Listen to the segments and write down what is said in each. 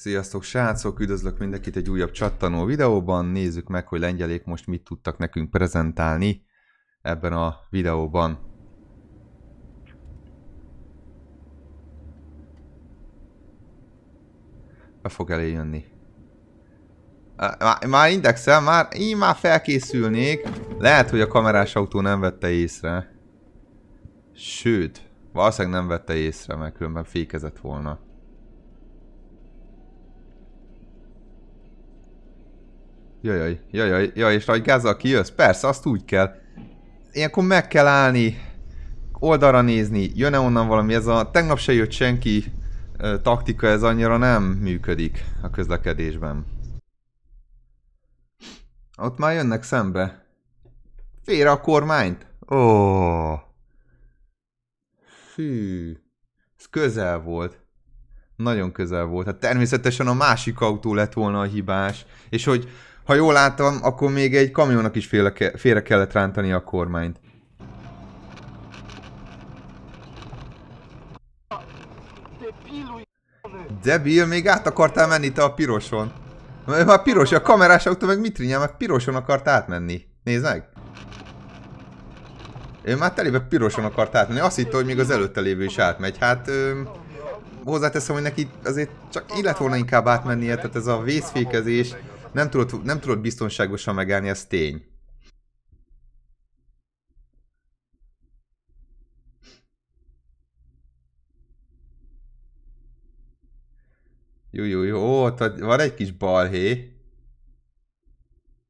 Sziasztok srácok, üdvözlök mindenkit egy újabb csattanó videóban. Nézzük meg, hogy lengyelék most mit tudtak nekünk prezentálni ebben a videóban. Be fog jönni. Már, már indexel, már én már felkészülnék. Lehet, hogy a kamerás autó nem vette észre. Sőt, valószínűleg nem vette észre, mert különben fékezett volna. Jajaj, jajaj, jaj, és nagy gázzal kijössz? Persze, azt úgy kell. Ilyenkor meg kell állni, oldalra nézni, jön-e onnan valami, ez a tegnap se jött senki taktika, ez annyira nem működik a közlekedésben. Ott már jönnek szembe. Fér a kormányt? Ó. Oh. Fű. Ez közel volt. Nagyon közel volt. Hát természetesen a másik autó lett volna a hibás. És hogy ha jól láttam, akkor még egy kamionnak is félre, ke félre kellett rántani a kormányt. Debil, még át akartál menni te a piroson. Már piros, a kamerás autó meg mit rinyál, Mert piroson akart átmenni. Nézd meg! Ő már telébe piroson akart átmenni, azt hitt, hogy még az előtte lévő is átmegy. Hát ö, hozzáteszem, hogy neki azért csak illet volna inkább átmennie, tehát ez a vészfékezés, nem tudod, nem tudod biztonságosan megállni, ez tény. Jó, jó, jó, ott van egy kis balhé.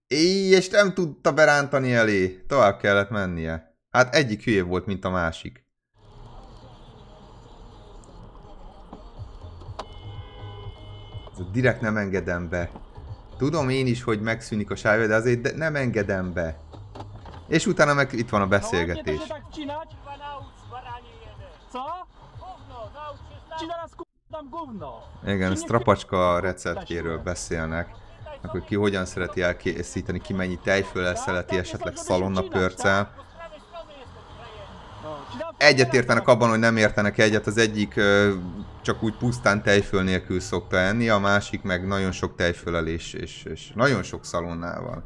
Éj, és nem tudta berántani elé. Tovább kellett mennie. Hát egyik hülye volt, mint a másik. Direkt nem engedem be. Tudom én is, hogy megszűnik a sávja, de azért nem engedem be. És utána meg itt van a beszélgetés. Igen, strapacska receptjéről beszélnek. Akkor ki hogyan szereti elkészíteni, ki mennyi tejfőlel szereti, esetleg szalonna pörccel. Egyet értenek abban, hogy nem értenek egyet, az egyik csak úgy pusztán tejföl nélkül szokta enni, a másik meg nagyon sok tejfölelés és, és, nagyon sok szalonnával.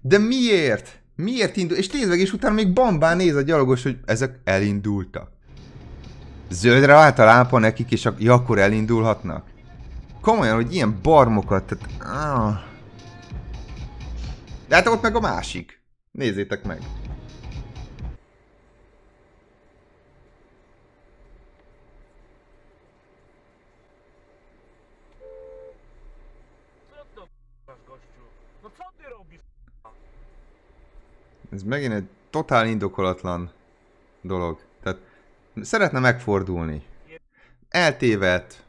De miért? Miért indul? És nézd meg, és utána még bambán néz a gyalogos, hogy ezek elindultak. Zöldre állt a lámpa nekik, és a ja, akkor elindulhatnak? Komolyan, hogy ilyen barmokat, tehát... Ah. De hát ott meg a másik. Nézzétek meg. Ez megint egy totál indokolatlan dolog. Tehát szeretne megfordulni. Eltévedt,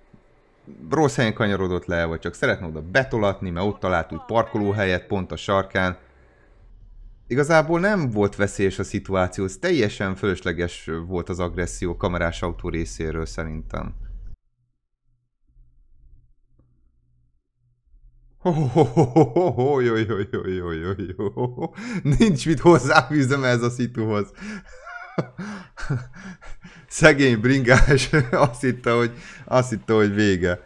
rossz helyen kanyarodott le, vagy csak szeretne oda betolatni, mert ott talált úgy parkolóhelyet pont a sarkán. Igazából nem volt veszélyes a szituáció, ez teljesen fölösleges volt az agresszió kamerás autó részéről szerintem. Nincs mit hozzáfűzöm ez a szituhoz. Szegény bringás azt hitte, hogy, azt hitte, hogy vége.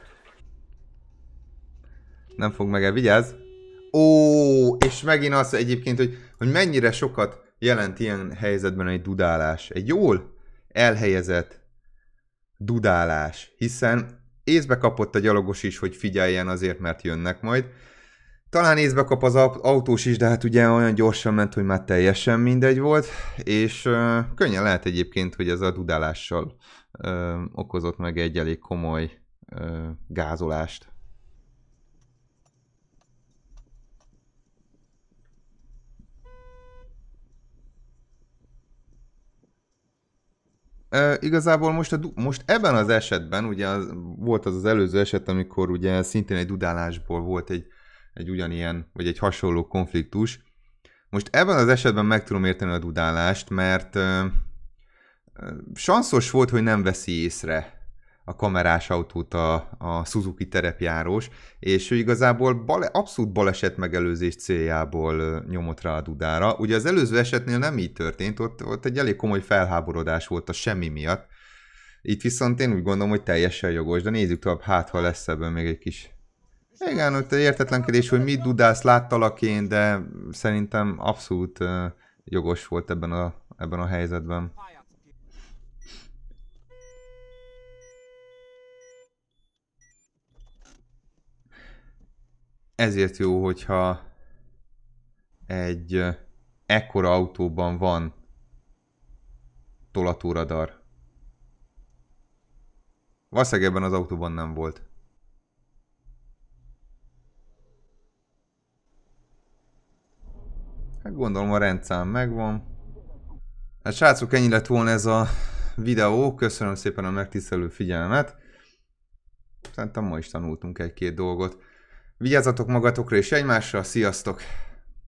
Nem fog meg el, vigyázz. Ó, és megint az egyébként, hogy, hogy mennyire sokat jelent ilyen helyzetben egy dudálás. Egy jól elhelyezett dudálás, hiszen észbe kapott a gyalogos is, hogy figyeljen azért, mert jönnek majd, talán észbe kap az autós is, de hát ugye olyan gyorsan ment, hogy már teljesen mindegy volt, és uh, könnyen lehet egyébként, hogy ez a dudálással uh, okozott meg egy elég komoly uh, gázolást. Uh, igazából most, a, most ebben az esetben, ugye az, volt az az előző eset, amikor ugye szintén egy dudálásból volt egy egy ugyanilyen, vagy egy hasonló konfliktus. Most ebben az esetben meg tudom érteni a dudálást, mert sanszos volt, hogy nem veszi észre a kamerás autót a, a Suzuki terepjárós, és ő igazából bale, abszolút baleset megelőzés céljából nyomott rá a dudára. Ugye az előző esetnél nem így történt, ott, ott egy elég komoly felháborodás volt a semmi miatt. Itt viszont én úgy gondolom, hogy teljesen jogos, de nézzük tovább, hát ha lesz ebből még egy kis igen, ott értetlenkedés, hogy mit dudász láttalak én, de szerintem abszolút jogos volt ebben a, ebben a helyzetben. Ezért jó, hogyha egy ekkora autóban van tolatóradar. Valószínűleg ebben az autóban nem volt. Gondolom a rendszám megvan. Hát srácok, ennyi lett volna ez a videó. Köszönöm szépen a megtisztelő figyelmet. Szerintem ma is tanultunk egy-két dolgot. Vigyázzatok magatokra és egymásra. Sziasztok!